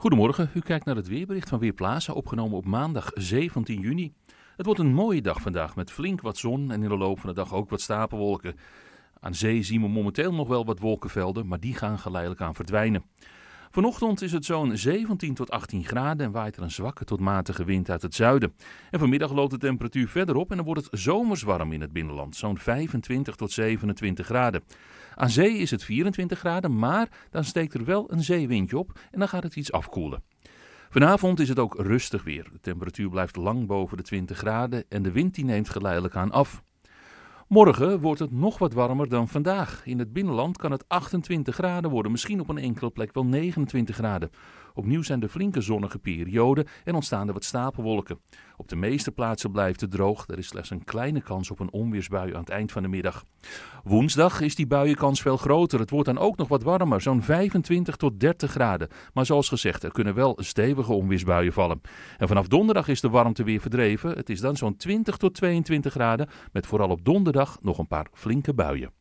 Goedemorgen, u kijkt naar het weerbericht van Weerplaza, opgenomen op maandag 17 juni. Het wordt een mooie dag vandaag met flink wat zon en in de loop van de dag ook wat stapelwolken. Aan zee zien we momenteel nog wel wat wolkenvelden, maar die gaan geleidelijk aan verdwijnen. Vanochtend is het zo'n 17 tot 18 graden en waait er een zwakke tot matige wind uit het zuiden. En vanmiddag loopt de temperatuur verder op en dan wordt het zomers warm in het binnenland, zo'n 25 tot 27 graden. Aan zee is het 24 graden, maar dan steekt er wel een zeewindje op en dan gaat het iets afkoelen. Vanavond is het ook rustig weer. De temperatuur blijft lang boven de 20 graden en de wind die neemt geleidelijk aan af. Morgen wordt het nog wat warmer dan vandaag. In het binnenland kan het 28 graden worden, misschien op een enkele plek wel 29 graden. Opnieuw zijn er flinke zonnige perioden en ontstaan er wat stapelwolken. Op de meeste plaatsen blijft het droog. Er is slechts een kleine kans op een onweersbui aan het eind van de middag. Woensdag is die buienkans veel groter. Het wordt dan ook nog wat warmer, zo'n 25 tot 30 graden. Maar zoals gezegd, er kunnen wel stevige onweersbuien vallen. En vanaf donderdag is de warmte weer verdreven. Het is dan zo'n 20 tot 22 graden, met vooral op donderdag nog een paar flinke buien.